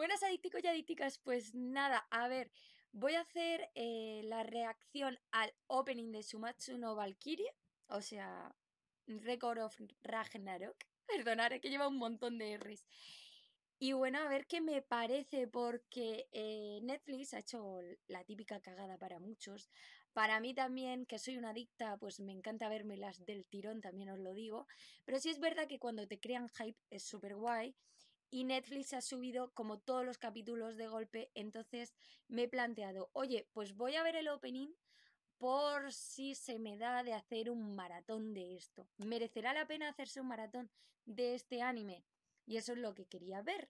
Buenas adicticos y adicticas, pues nada, a ver, voy a hacer eh, la reacción al opening de Sumatsu no Valkyrie, o sea, Record of Ragnarok, perdonad, es que lleva un montón de R's. Y bueno, a ver qué me parece, porque eh, Netflix ha hecho la típica cagada para muchos. Para mí también, que soy una adicta, pues me encanta verme las del tirón, también os lo digo. Pero sí es verdad que cuando te crean hype es súper guay y Netflix ha subido como todos los capítulos de golpe, entonces me he planteado, oye, pues voy a ver el opening por si se me da de hacer un maratón de esto. ¿Merecerá la pena hacerse un maratón de este anime? Y eso es lo que quería ver,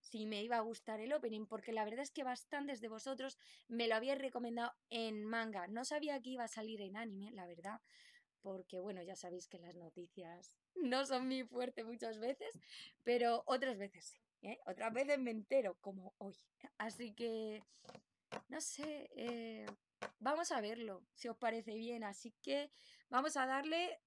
si me iba a gustar el opening, porque la verdad es que bastantes de vosotros me lo habíais recomendado en manga. No sabía que iba a salir en anime, la verdad, porque bueno, ya sabéis que las noticias no son muy fuertes muchas veces, pero otras veces sí. ¿eh? Otras veces me entero, como hoy. Así que, no sé, eh, vamos a verlo, si os parece bien. Así que vamos a darle...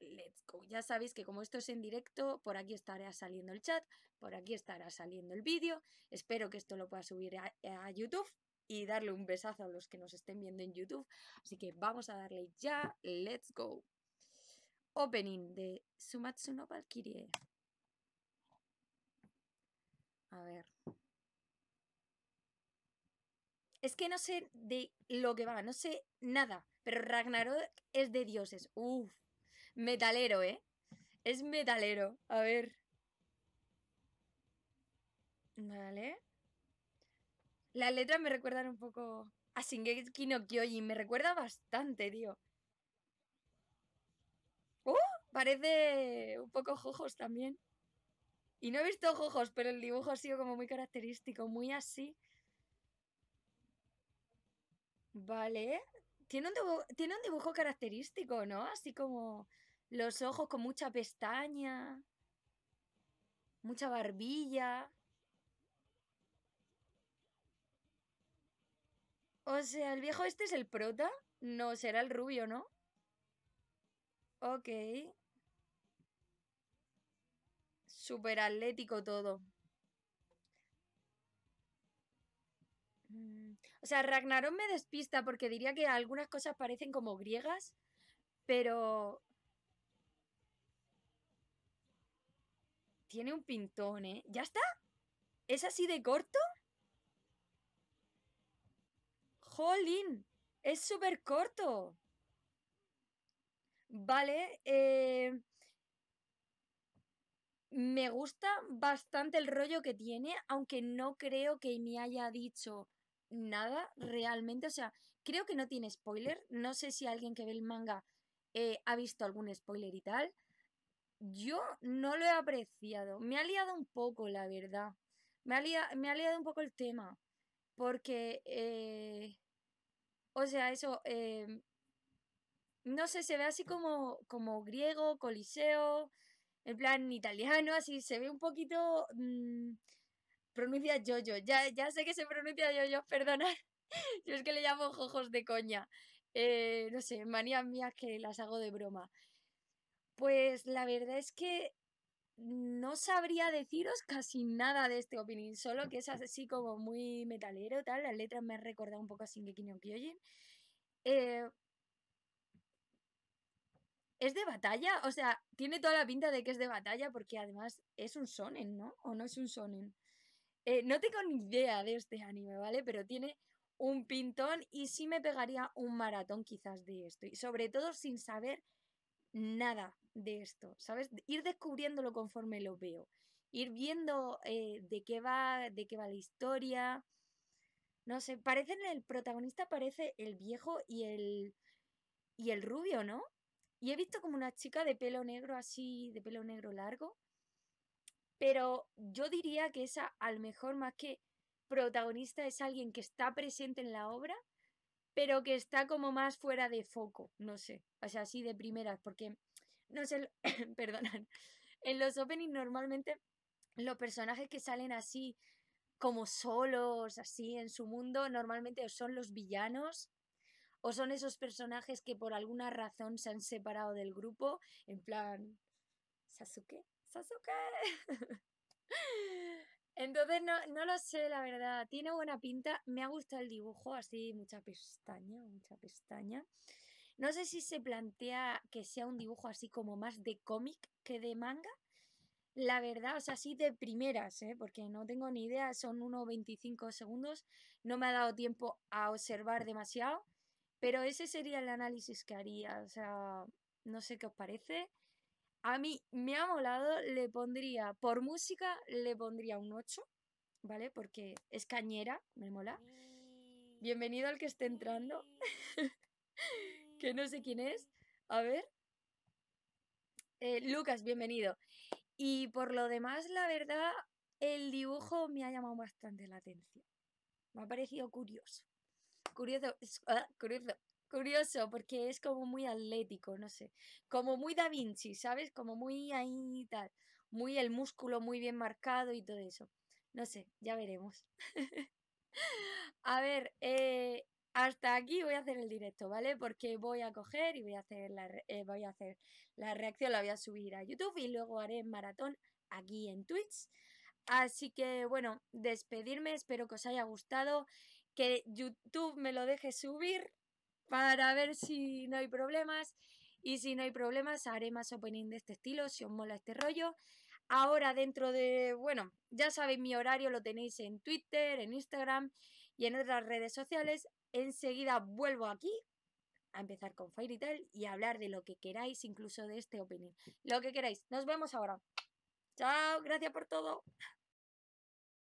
Let's go. Ya sabéis que como esto es en directo, por aquí estará saliendo el chat, por aquí estará saliendo el vídeo. Espero que esto lo pueda subir a YouTube y darle un besazo a los que nos estén viendo en YouTube. Así que vamos a darle ya. Let's go. Opening de Sumatsu no A ver. Es que no sé de lo que va, no sé nada. Pero Ragnarok es de dioses. Uf. Metalero, ¿eh? Es metalero. A ver. Vale. Las letras me recuerdan un poco a Shingeki no Kyojin. Me recuerda bastante, tío. ¡Oh! Parece un poco Jojos también. Y no he visto ojos, pero el dibujo ha sido como muy característico, muy así. Vale. Tiene tiene un dibujo característico, ¿no? Así como los ojos con mucha pestaña, mucha barbilla. O sea, el viejo este es el prota. No, será el rubio, ¿no? Ok. Super atlético todo. Mm, o sea, Ragnarón me despista porque diría que algunas cosas parecen como griegas, pero... Tiene un pintón, ¿eh? ¿Ya está? ¿Es así de corto? ¡Jolín! Es súper corto. Vale. Eh, me gusta bastante el rollo que tiene, aunque no creo que me haya dicho nada realmente. O sea, creo que no tiene spoiler. No sé si alguien que ve el manga eh, ha visto algún spoiler y tal. Yo no lo he apreciado. Me ha liado un poco, la verdad. Me ha liado, me ha liado un poco el tema. Porque eh, o sea, eso, em, no sé, se ve así como, como griego, coliseo, en plan italiano, así se ve un poquito... Mm, pronuncia yo-yo, ya, ya sé que se pronuncia yo-yo, perdonad. Yo es que le llamo ojos de coña. Eh, no sé, manías mías que las hago de broma. Pues la verdad es que no sabría deciros casi nada de este opening, solo que es así como muy metalero, tal. Las letras me han recordado un poco a Shingeki no eh, es de batalla, o sea, tiene toda la pinta de que es de batalla porque además es un sonen, ¿no? ¿O no es un sonen? Eh, no tengo ni idea de este anime, ¿vale? Pero tiene un pintón y sí me pegaría un maratón quizás de esto. Y sobre todo sin saber nada de esto, ¿sabes? Ir descubriéndolo conforme lo veo, ir viendo eh, de qué va, de qué va la historia. No sé, en el protagonista parece el viejo y el y el rubio, ¿no? Y he visto como una chica de pelo negro así, de pelo negro largo. Pero yo diría que esa, a lo mejor más que protagonista, es alguien que está presente en la obra pero que está como más fuera de foco, no sé, o sea, así de primeras, porque, no sé, perdonan en los openings normalmente los personajes que salen así como solos, así en su mundo, normalmente son los villanos o son esos personajes que por alguna razón se han separado del grupo, en plan, Sasuke, Sasuke. Entonces no, lo sé, la verdad. Tiene buena pinta. Me ha gustado el dibujo, así, mucha pestaña, mucha pestaña. No sé si se plantea que sea un dibujo así como más de cómic que de manga. La verdad, o sea, así de primeras, ¿eh? porque no tengo ni idea, son unos 1.25 segundos, no me ha dado tiempo a observar demasiado, pero ese sería el análisis que haría, o sea, no sé qué os parece. A mí me ha molado, le pondría, por música, le pondría un 8, ¿vale? Porque es cañera, me mola. Bienvenido al que esté entrando, que no sé quién es. A ver. Eh, Lucas, bienvenido. Y por lo demás, la verdad, el dibujo me ha llamado bastante la atención. Me ha parecido curioso. Curioso, ah, curioso, Curioso, porque es como muy atlético, no sé. Como muy Da Vinci, ¿sabes? Como muy ahí y tal. Muy el músculo muy bien marcado y todo eso. No sé, ya veremos. a ver, eh, hasta aquí voy a hacer el directo, ¿vale? Porque voy a coger y voy a hacer la, eh, voy a hacer la reacción, la voy a subir a YouTube y luego haré maratón aquí en Twitch. Así que bueno, despedirme, espero que os haya gustado, que YouTube me lo deje subir para ver si no hay problemas. Y si no hay problemas, haré más opening de este estilo, si os mola este rollo. Ahora dentro de, bueno, ya sabéis mi horario, lo tenéis en Twitter, en Instagram y en otras redes sociales. Enseguida vuelvo aquí a empezar con Fairy tal y a hablar de lo que queráis, incluso de este opening. Lo que queráis. Nos vemos ahora. Chao, gracias por todo.